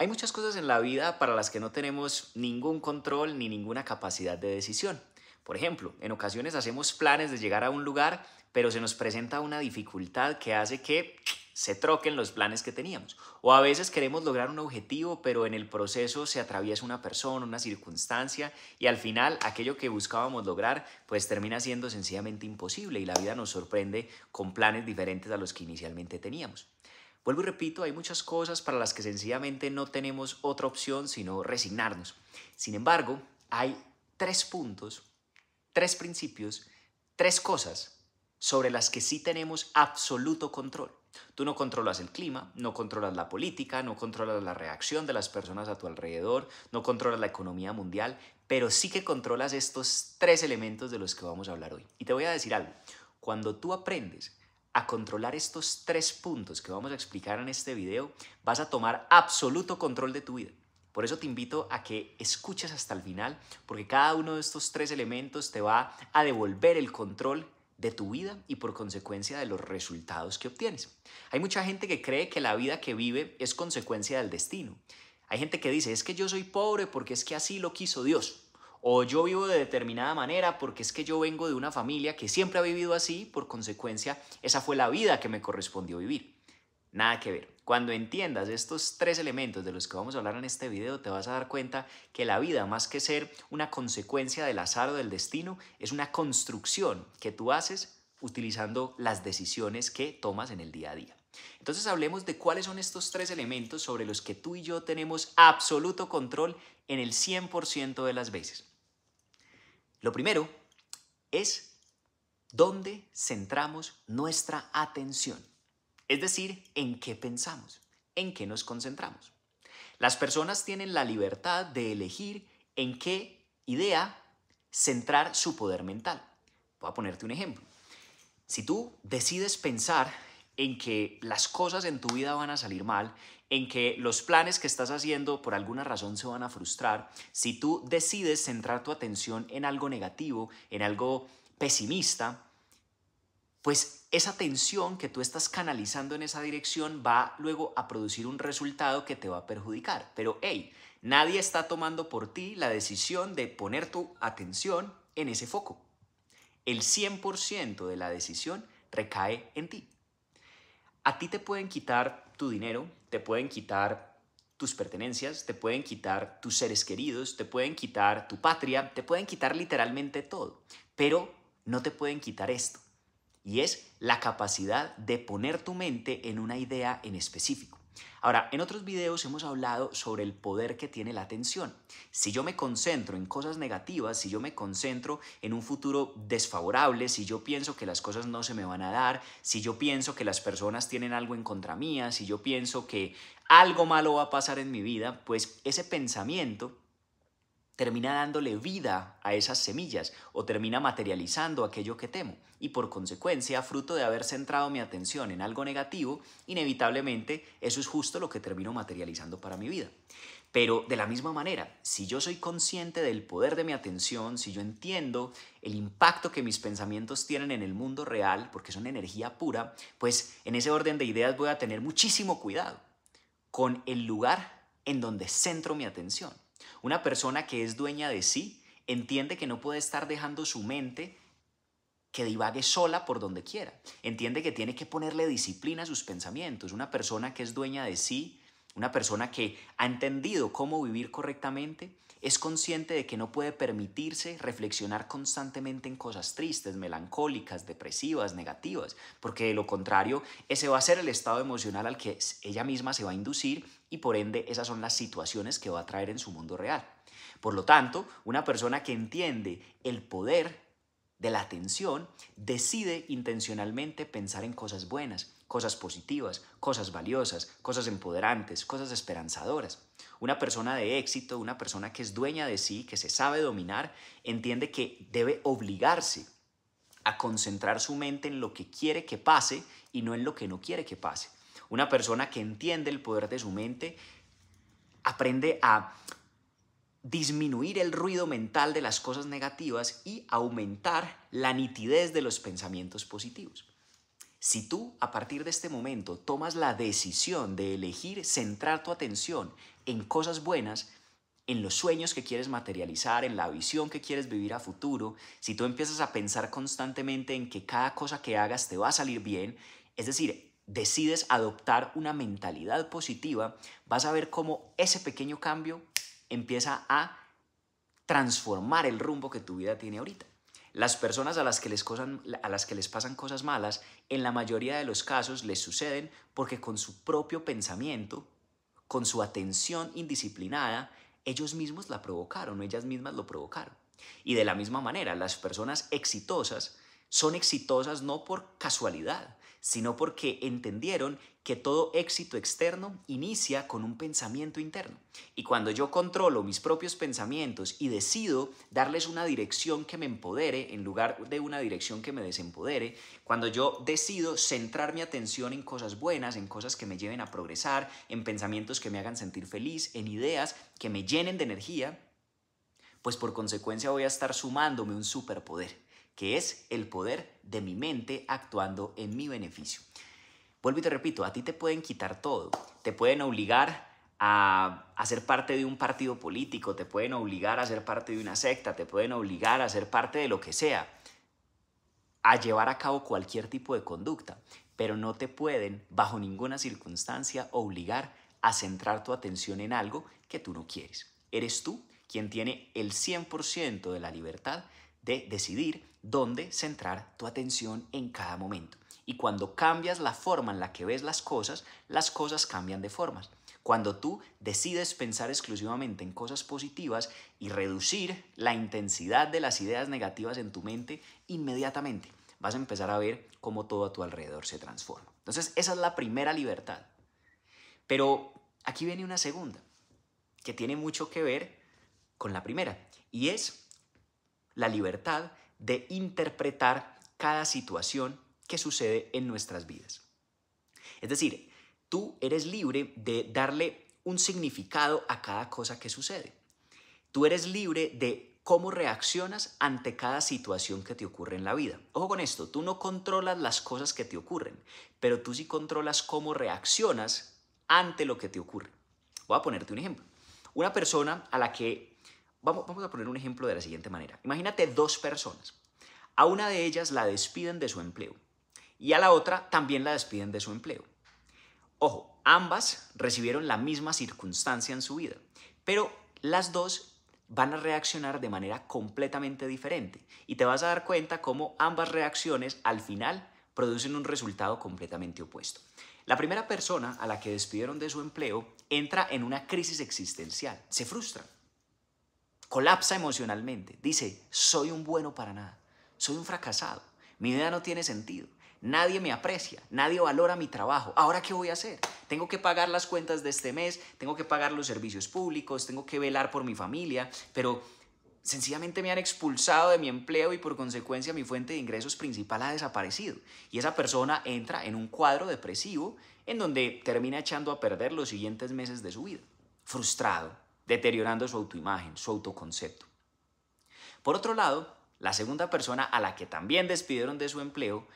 Hay muchas cosas en la vida para las que no tenemos ningún control ni ninguna capacidad de decisión. Por ejemplo, en ocasiones hacemos planes de llegar a un lugar, pero se nos presenta una dificultad que hace que se troquen los planes que teníamos. O a veces queremos lograr un objetivo, pero en el proceso se atraviesa una persona, una circunstancia, y al final aquello que buscábamos lograr, pues termina siendo sencillamente imposible y la vida nos sorprende con planes diferentes a los que inicialmente teníamos. Vuelvo y repito, hay muchas cosas para las que sencillamente no tenemos otra opción sino resignarnos. Sin embargo, hay tres puntos, tres principios, tres cosas sobre las que sí tenemos absoluto control. Tú no controlas el clima, no controlas la política, no controlas la reacción de las personas a tu alrededor, no controlas la economía mundial, pero sí que controlas estos tres elementos de los que vamos a hablar hoy. Y te voy a decir algo, cuando tú aprendes a controlar estos tres puntos que vamos a explicar en este video, vas a tomar absoluto control de tu vida. Por eso te invito a que escuches hasta el final, porque cada uno de estos tres elementos te va a devolver el control de tu vida y por consecuencia de los resultados que obtienes. Hay mucha gente que cree que la vida que vive es consecuencia del destino. Hay gente que dice, es que yo soy pobre porque es que así lo quiso Dios o yo vivo de determinada manera porque es que yo vengo de una familia que siempre ha vivido así, por consecuencia esa fue la vida que me correspondió vivir. Nada que ver. Cuando entiendas estos tres elementos de los que vamos a hablar en este video, te vas a dar cuenta que la vida, más que ser una consecuencia del azar o del destino, es una construcción que tú haces utilizando las decisiones que tomas en el día a día. Entonces hablemos de cuáles son estos tres elementos sobre los que tú y yo tenemos absoluto control en el 100% de las veces. Lo primero es dónde centramos nuestra atención, es decir, en qué pensamos, en qué nos concentramos. Las personas tienen la libertad de elegir en qué idea centrar su poder mental. Voy a ponerte un ejemplo. Si tú decides pensar en que las cosas en tu vida van a salir mal en que los planes que estás haciendo por alguna razón se van a frustrar si tú decides centrar tu atención en algo negativo, en algo pesimista, pues esa tensión que tú estás canalizando en esa dirección va luego a producir un resultado que te va a perjudicar. Pero hey, nadie está tomando por ti la decisión de poner tu atención en ese foco. El 100% de la decisión recae en ti. A ti te pueden quitar tu dinero, te pueden quitar tus pertenencias, te pueden quitar tus seres queridos, te pueden quitar tu patria, te pueden quitar literalmente todo, pero no te pueden quitar esto, y es la capacidad de poner tu mente en una idea en específico. Ahora, en otros videos hemos hablado sobre el poder que tiene la atención. Si yo me concentro en cosas negativas, si yo me concentro en un futuro desfavorable, si yo pienso que las cosas no se me van a dar, si yo pienso que las personas tienen algo en contra mía, si yo pienso que algo malo va a pasar en mi vida, pues ese pensamiento termina dándole vida a esas semillas o termina materializando aquello que temo. Y por consecuencia, fruto de haber centrado mi atención en algo negativo, inevitablemente eso es justo lo que termino materializando para mi vida. Pero de la misma manera, si yo soy consciente del poder de mi atención, si yo entiendo el impacto que mis pensamientos tienen en el mundo real, porque son energía pura, pues en ese orden de ideas voy a tener muchísimo cuidado con el lugar en donde centro mi atención. Una persona que es dueña de sí entiende que no puede estar dejando su mente que divague sola por donde quiera. Entiende que tiene que ponerle disciplina a sus pensamientos. Una persona que es dueña de sí una persona que ha entendido cómo vivir correctamente es consciente de que no puede permitirse reflexionar constantemente en cosas tristes, melancólicas, depresivas, negativas, porque de lo contrario ese va a ser el estado emocional al que ella misma se va a inducir y por ende esas son las situaciones que va a traer en su mundo real. Por lo tanto, una persona que entiende el poder de la atención decide intencionalmente pensar en cosas buenas cosas positivas, cosas valiosas, cosas empoderantes, cosas esperanzadoras. Una persona de éxito, una persona que es dueña de sí, que se sabe dominar, entiende que debe obligarse a concentrar su mente en lo que quiere que pase y no en lo que no quiere que pase. Una persona que entiende el poder de su mente aprende a disminuir el ruido mental de las cosas negativas y aumentar la nitidez de los pensamientos positivos. Si tú a partir de este momento tomas la decisión de elegir centrar tu atención en cosas buenas, en los sueños que quieres materializar, en la visión que quieres vivir a futuro, si tú empiezas a pensar constantemente en que cada cosa que hagas te va a salir bien, es decir, decides adoptar una mentalidad positiva, vas a ver cómo ese pequeño cambio empieza a transformar el rumbo que tu vida tiene ahorita. Las personas a las, que les pasan cosas malas, en la mayoría de los casos les suceden porque con su propio pensamiento, con su atención indisciplinada, ellos mismos la provocaron ellas mismas lo provocaron. Y de la misma manera, las personas exitosas son exitosas no por casualidad, sino porque entendieron que todo éxito externo inicia con un pensamiento interno. Y cuando yo controlo mis propios pensamientos y decido darles una dirección que me empodere en lugar de una dirección que me desempodere, cuando yo decido centrar mi atención en cosas buenas, en cosas que me lleven a progresar, en pensamientos que me hagan sentir feliz, en ideas que me llenen de energía, pues por consecuencia voy a estar sumándome un superpoder que es el poder de mi mente actuando en mi beneficio. Vuelvo y te repito, a ti te pueden quitar todo, te pueden obligar a, hacer parte de un partido político, te pueden obligar a ser parte de una secta, te pueden obligar a ser parte de lo que sea, a llevar a cabo cualquier tipo de conducta, pero no te pueden bajo ninguna circunstancia obligar a centrar tu atención en algo que tú no quieres. Eres tú quien tiene el 100% de la libertad de decidir dónde centrar tu atención en cada momento. Y cuando cambias la forma en la que ves las cosas, las cosas cambian de formas. Cuando tú decides pensar exclusivamente en cosas positivas y reducir la intensidad de las ideas negativas en tu mente inmediatamente, vas a empezar a ver cómo todo a tu alrededor se transforma. Entonces, esa es la primera libertad. Pero aquí viene una segunda, que tiene mucho que ver con la primera, y es la libertad de interpretar cada situación que sucede en nuestras vidas. Es decir, tú eres libre de darle un significado a cada cosa que sucede. Tú eres libre de cómo reaccionas ante cada situación que te ocurre en la vida. Ojo con esto, tú no controlas las cosas que te ocurren, pero tú sí controlas cómo reaccionas ante lo que te ocurre. Voy a ponerte un ejemplo. Una persona a la que Vamos, a poner un ejemplo de la siguiente manera. Imagínate dos personas. A una de ellas la despiden de su empleo y a la otra también la despiden de su empleo. Ojo, ambas recibieron la misma circunstancia en su vida, pero las dos van a reaccionar de manera completamente diferente y te vas a dar cuenta cómo ambas reacciones al final producen un resultado completamente opuesto. La primera persona a la que despidieron de su empleo entra en una crisis existencial, se frustra, colapsa emocionalmente. Dice, soy un bueno para nada, soy un fracasado, mi vida no tiene sentido, nadie me aprecia, nadie valora mi trabajo. Ahora, ¿qué voy a hacer? Tengo que pagar las cuentas de este mes, tengo que pagar los servicios públicos, tengo que velar por mi familia, pero sencillamente me han expulsado de mi empleo y por consecuencia mi fuente de ingresos principal ha desaparecido. Y esa persona entra en un cuadro depresivo en donde termina echando a perder los siguientes meses de su vida, frustrado, deteriorando su autoimagen, su autoconcepto. Por otro lado, la segunda persona a la que también despidieron de su empleo,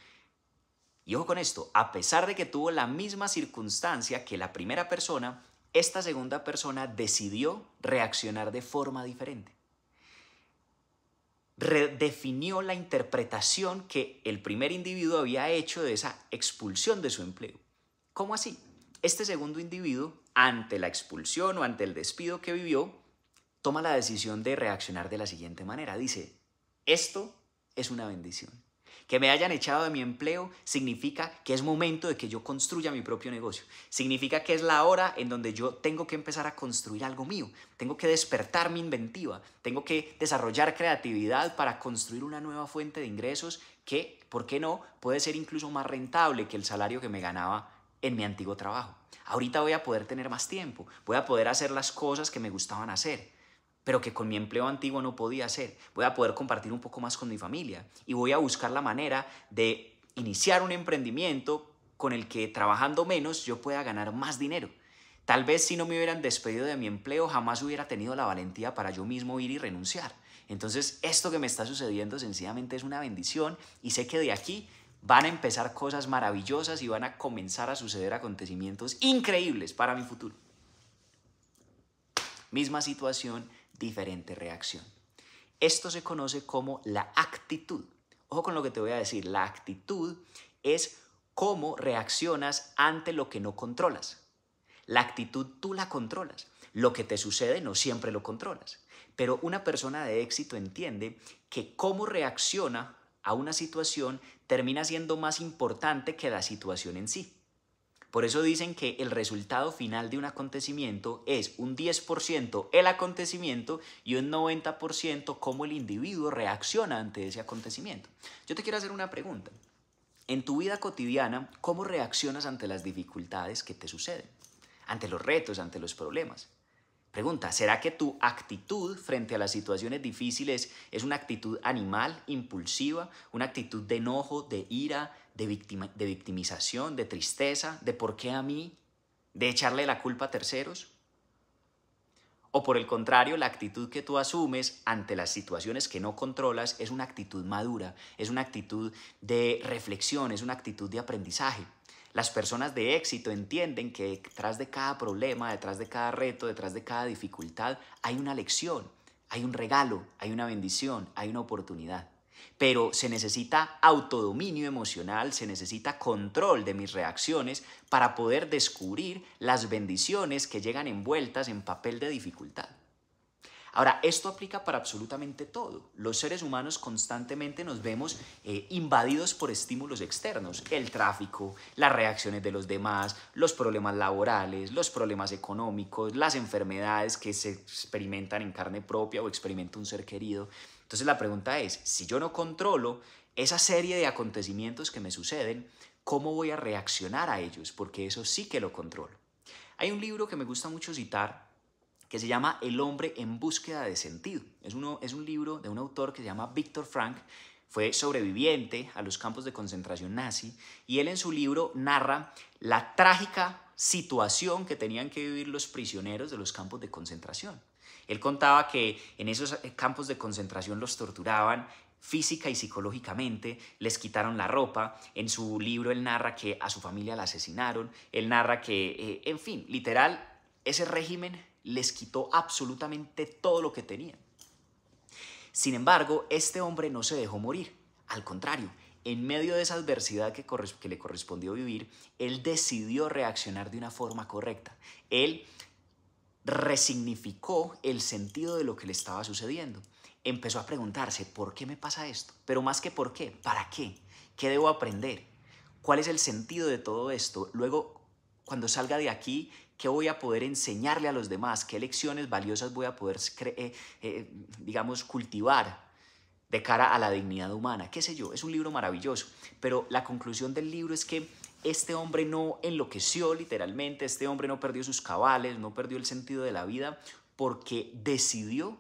y ojo con esto, a pesar de que tuvo la misma circunstancia que la primera persona, esta segunda persona decidió reaccionar de forma diferente. Redefinió la interpretación que el primer individuo había hecho de esa expulsión de su empleo. ¿Cómo así? Este segundo individuo ante la expulsión o ante el despido que vivió, toma la decisión de reaccionar de la siguiente manera. Dice, esto es una bendición. Que me hayan echado de mi empleo significa que es momento de que yo construya mi propio negocio. Significa que es la hora en donde yo tengo que empezar a construir algo mío. Tengo que despertar mi inventiva. Tengo que desarrollar creatividad para construir una nueva fuente de ingresos que, ¿por qué no?, puede ser incluso más rentable que el salario que me ganaba en mi antiguo trabajo. Ahorita voy a poder tener más tiempo, voy a poder hacer las cosas que me gustaban hacer, pero que con mi empleo antiguo no podía hacer. Voy a poder compartir un poco más con mi familia y voy a buscar la manera de iniciar un emprendimiento con el que trabajando menos yo pueda ganar más dinero. Tal vez si no me hubieran despedido de mi empleo jamás hubiera tenido la valentía para yo mismo ir y renunciar. Entonces esto que me está sucediendo sencillamente es una bendición y sé que de aquí van a empezar cosas maravillosas y van a comenzar a suceder acontecimientos increíbles para mi futuro. Misma situación, diferente reacción. Esto se conoce como la actitud. Ojo con lo que te voy a decir, la actitud es cómo reaccionas ante lo que no controlas. La actitud tú la controlas. Lo que te sucede no siempre lo controlas. Pero una persona de éxito entiende que cómo reacciona a una situación termina siendo más importante que la situación en sí. Por eso dicen que el resultado final de un acontecimiento es un 10% el acontecimiento y un 90% cómo el individuo reacciona ante ese acontecimiento. Yo te quiero hacer una pregunta. En tu vida cotidiana, ¿cómo reaccionas ante las dificultades que te suceden? Ante los retos, ante los problemas. Pregunta, ¿será que tu actitud frente a las situaciones difíciles es una actitud animal, impulsiva, una actitud de enojo, de ira, de, victimización, de tristeza, de por qué a mí, de echarle la culpa a terceros? O por el contrario, la actitud que tú asumes ante las situaciones que no controlas es una actitud madura, es una actitud de reflexión, es una actitud de aprendizaje. Las personas de éxito entienden que detrás de cada problema, detrás de cada reto, detrás de cada dificultad, hay una lección, hay un regalo, hay una bendición, hay una oportunidad. Pero se necesita autodominio emocional, se necesita control de mis reacciones para poder descubrir las bendiciones que llegan envueltas en papel de dificultad. Ahora, esto aplica para absolutamente todo. Los seres humanos constantemente nos vemos eh, invadidos por estímulos externos, el tráfico, las reacciones de los demás, los problemas laborales, los problemas económicos, las enfermedades que se experimentan en carne propia o experimenta un ser querido. Entonces la pregunta es, si yo no controlo esa serie de acontecimientos que me suceden, ¿cómo voy a reaccionar a ellos? Porque eso sí que lo controlo. Hay un libro que me gusta mucho citar que se llama El hombre en búsqueda de sentido. Es, uno, es un libro de un autor que se llama Víctor Frank, fue sobreviviente a los campos de concentración nazi y él en su libro narra la trágica situación que tenían que vivir los prisioneros de los campos de concentración. Él contaba que en esos eh, campos de concentración los torturaban física y psicológicamente, les quitaron la ropa, en su libro él narra que a su familia la asesinaron, él narra que, eh, en fin, literal, ese régimen les quitó absolutamente todo lo que tenían. Sin embargo, este hombre no se dejó morir. Al contrario, en medio de esa adversidad que, que, le correspondió vivir, él decidió reaccionar de una forma correcta. Él resignificó el sentido de lo que le estaba sucediendo. Empezó a preguntarse, ¿por qué me pasa esto? Pero más que por qué, ¿para qué? ¿Qué debo aprender? ¿Cuál es el sentido de todo esto? Luego, cuando salga de aquí, ¿Qué voy a poder enseñarle a los demás? ¿Qué lecciones valiosas voy a poder, eh, eh, digamos, cultivar de cara a la dignidad humana? ¿Qué sé yo? Es un libro maravilloso. Pero la conclusión del libro es que este hombre no enloqueció literalmente, este hombre no perdió sus cabales, no perdió el sentido de la vida, porque decidió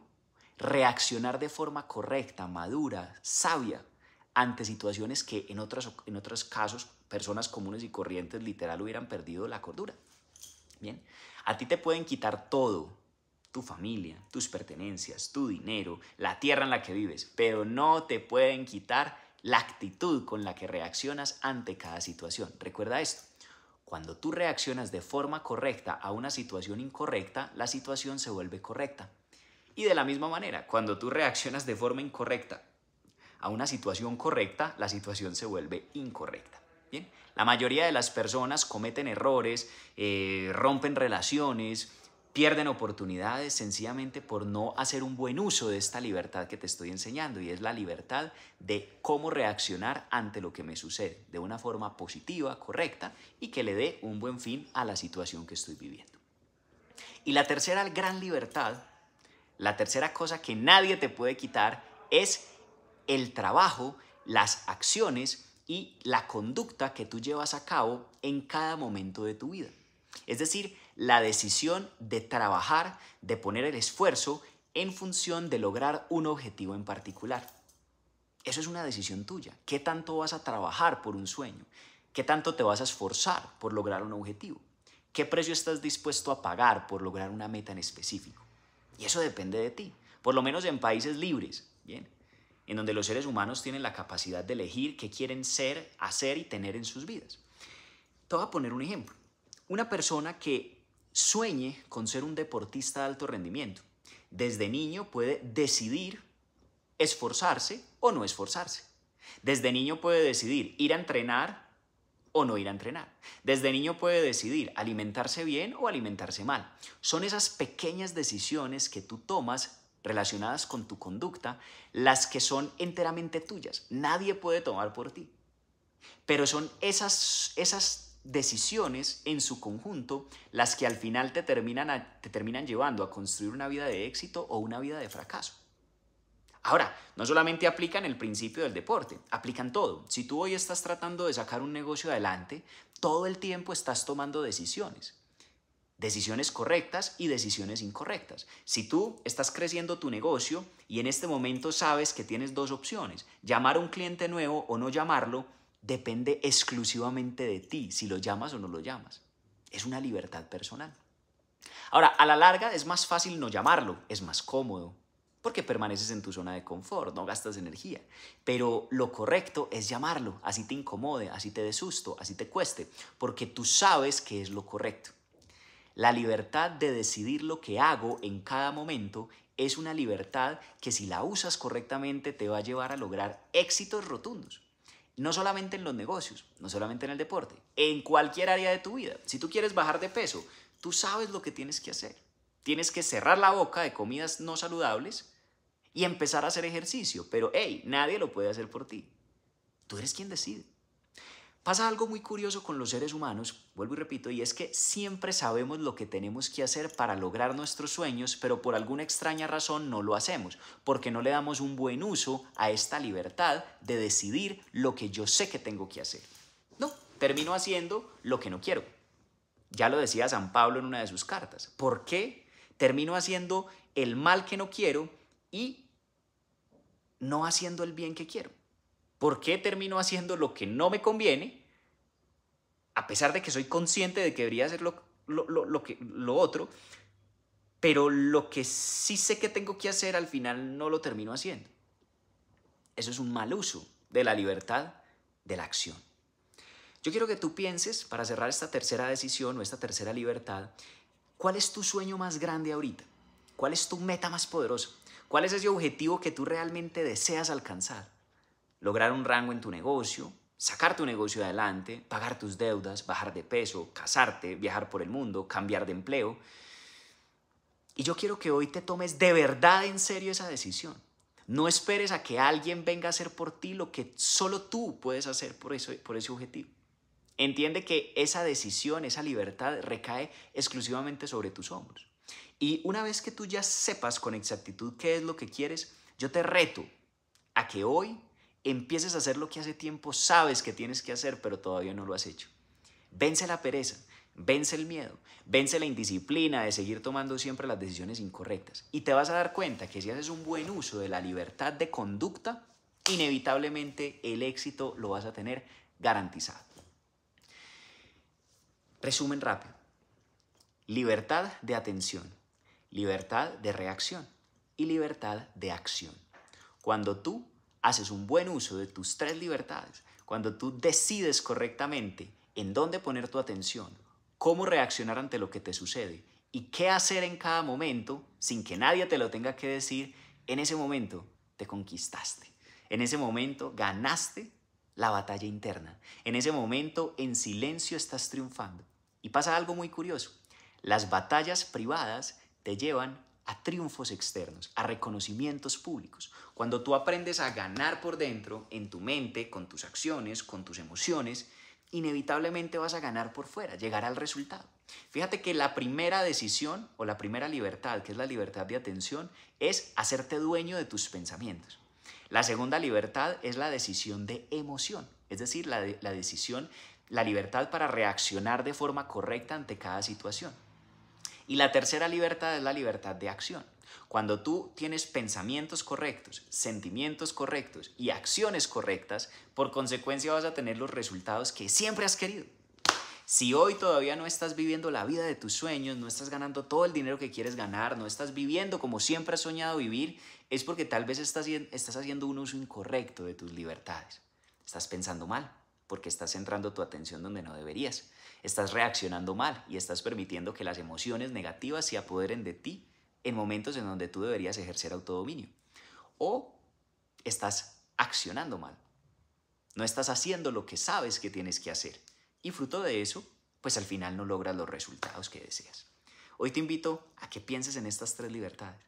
reaccionar de forma correcta, madura, sabia, ante situaciones que en otras en otros casos personas comunes y corrientes literal hubieran perdido la cordura. Bien, a ti te pueden quitar todo, tu familia, tus pertenencias, tu dinero, la tierra en la que vives, pero no te pueden quitar la actitud con la que reaccionas ante cada situación. Recuerda esto. Cuando tú reaccionas de forma correcta a una situación incorrecta, la situación se vuelve correcta. Y de la misma manera, cuando tú reaccionas de forma incorrecta a una situación correcta, la situación se vuelve incorrecta la mayoría de las personas cometen errores, eh, rompen relaciones, pierden oportunidades sencillamente por no hacer un buen uso de esta libertad que te estoy enseñando y es la libertad de cómo reaccionar ante lo que me sucede de una forma positiva, correcta y que le dé un buen fin a la situación que estoy viviendo. Y la tercera gran libertad, la tercera cosa que nadie te puede quitar es el trabajo, las acciones y la conducta que tú llevas a cabo en cada momento de tu vida. Es decir, la decisión de trabajar, de poner el esfuerzo en función de lograr un objetivo en particular. Eso es una decisión tuya. ¿Qué tanto vas a trabajar por un sueño? ¿Qué tanto te vas a esforzar por lograr un objetivo? ¿Qué precio estás dispuesto a pagar por lograr una meta en específico? Y eso depende de ti, por lo menos en países libres. Bien, en donde los seres humanos tienen la capacidad de elegir qué quieren ser, hacer y tener en sus vidas. Te voy a poner un ejemplo. Una persona que sueñe con ser un deportista de alto rendimiento. Desde niño puede decidir esforzarse o no esforzarse. Desde niño puede decidir ir a entrenar o no ir a entrenar. Desde niño puede decidir alimentarse bien o alimentarse mal. Son esas pequeñas decisiones que tú tomas relacionadas con tu conducta, las que son enteramente tuyas. Nadie puede tomar por ti. Pero son esas, esas decisiones en su conjunto las que al final te terminan, te terminan llevando a construir una vida de éxito o una vida de fracaso. Ahora, no solamente aplican el principio del deporte, aplican todo. Si tú hoy estás tratando de sacar un negocio adelante, todo el tiempo estás tomando decisiones decisiones correctas y decisiones incorrectas. Si tú estás creciendo tu negocio y en este momento sabes que tienes dos opciones, llamar a un cliente nuevo o no llamarlo, depende exclusivamente de ti, si lo llamas o no lo llamas. Es una libertad personal. Ahora, a la larga es más fácil no llamarlo, es más cómodo, porque permaneces en tu zona de confort, no gastas energía. Pero lo correcto es llamarlo, así te incomode, así te dé así te cueste, porque tú sabes que es lo correcto. La libertad de decidir lo que hago en cada momento es una libertad que si la usas correctamente te va a llevar a lograr éxitos rotundos. No solamente en los negocios, no solamente en el deporte, en cualquier área de tu vida. Si tú quieres bajar de peso, tú sabes lo que tienes que hacer. Tienes que cerrar la boca de comidas no saludables y empezar a hacer ejercicio. Pero hey, nadie lo puede hacer por ti. Tú eres quien decide. Pasa algo muy curioso con los seres humanos, vuelvo y repito, y es que siempre sabemos lo que tenemos que hacer para lograr nuestros sueños, pero por alguna extraña razón no lo hacemos, porque no le damos un buen uso a esta libertad de decidir lo que yo sé que tengo que hacer. No, termino haciendo lo que no quiero. Ya lo decía San Pablo en una de sus cartas. ¿Por qué termino haciendo el mal que no quiero y no haciendo el bien que quiero? ¿Por qué termino haciendo lo que no me conviene a pesar de que soy consciente de que debería hacer lo, que, lo otro, pero lo que sí sé que tengo que hacer al final no lo termino haciendo. Eso es un mal uso de la libertad de la acción. Yo quiero que tú pienses, para cerrar esta tercera decisión o esta tercera libertad, ¿cuál es tu sueño más grande ahorita? ¿Cuál es tu meta más poderosa? ¿Cuál es ese objetivo que tú realmente deseas alcanzar? Lograr un rango en tu negocio, sacar tu negocio adelante, pagar tus deudas, bajar de peso, casarte, viajar por el mundo, cambiar de empleo. Y yo quiero que hoy te tomes de verdad en serio esa decisión. No esperes a que alguien venga a hacer por ti lo que solo tú puedes hacer por, eso, por ese objetivo. Entiende que esa decisión, esa libertad recae exclusivamente sobre tus hombros. Y una vez que tú ya sepas con exactitud qué es lo que quieres, yo te reto a que hoy empieces a hacer lo que hace tiempo sabes que tienes que hacer, pero todavía no lo has hecho. Vence la pereza, vence el miedo, vence la indisciplina de seguir tomando siempre las decisiones incorrectas. Y te vas a dar cuenta que si haces un buen uso de la libertad de conducta, inevitablemente el éxito lo vas a tener garantizado. Resumen rápido. Libertad de atención, libertad de reacción y libertad de acción. Cuando tú haces un buen uso de tus tres libertades, cuando tú decides correctamente en dónde poner tu atención, cómo reaccionar ante lo que te sucede y qué hacer en cada momento sin que nadie te lo tenga que decir, en ese momento te conquistaste. En ese momento ganaste la batalla interna. En ese momento en silencio estás triunfando. Y pasa algo muy curioso. Las batallas privadas te llevan a triunfos externos, a reconocimientos públicos. Cuando tú aprendes a ganar por dentro, en tu mente, con tus acciones, con tus emociones, inevitablemente vas a ganar por fuera, llegar al resultado. Fíjate que la primera decisión o la primera libertad, que es la libertad de atención, es hacerte dueño de tus pensamientos. La segunda libertad es la decisión de emoción, es decir, la, la decisión, la libertad para reaccionar de forma correcta ante cada situación. Y la tercera libertad es la libertad de acción. Cuando tú tienes pensamientos correctos, sentimientos correctos y acciones correctas, por consecuencia vas a tener los resultados que siempre has querido. Si hoy todavía no estás viviendo la vida de tus sueños, no estás ganando todo el dinero que quieres ganar, no estás viviendo como siempre has soñado vivir, es porque tal vez estás, haciendo un uso incorrecto de tus libertades. Estás pensando mal, porque estás centrando tu atención donde no deberías estás reaccionando mal y estás permitiendo que las emociones negativas se apoderen de ti en momentos en donde tú deberías ejercer autodominio. O estás accionando mal. No estás haciendo lo que sabes que tienes que hacer. Y fruto de eso, pues al final no logras los resultados que deseas. Hoy te invito a que pienses en estas tres libertades.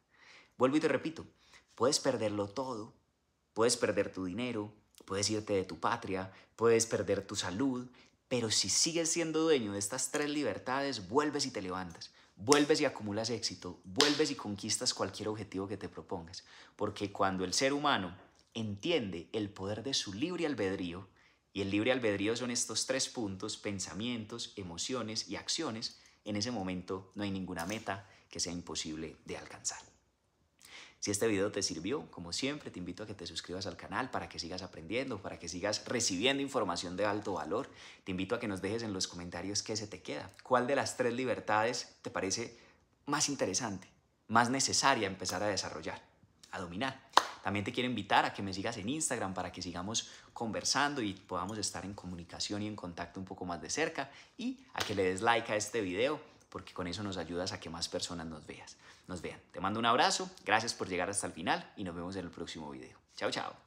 Vuelvo y te repito, puedes perderlo todo, puedes perder tu dinero, puedes irte de tu patria, puedes perder tu salud, pero si sigues siendo dueño de estas tres libertades, vuelves y te levantas, vuelves y acumulas éxito, vuelves y conquistas cualquier objetivo que te propongas. Porque cuando el ser humano entiende el poder de su libre albedrío, y el libre albedrío son estos tres puntos, pensamientos, emociones y acciones, en ese momento no hay ninguna meta que sea imposible de alcanzar. Si este video te sirvió, como siempre, te invito a que te suscribas al canal para que sigas aprendiendo, para que sigas recibiendo información de alto valor. Te invito a que nos dejes en los comentarios qué se te queda. ¿Cuál de las tres libertades te parece más interesante, más necesaria empezar a desarrollar, a dominar? También te quiero invitar a que me sigas en Instagram para que sigamos conversando y podamos estar en comunicación y en contacto un poco más de cerca y a que le des like a este video porque con eso nos ayudas a que más personas nos, veas, nos vean. Te mando un abrazo, gracias por llegar hasta el final y nos vemos en el próximo video. Chao, chao.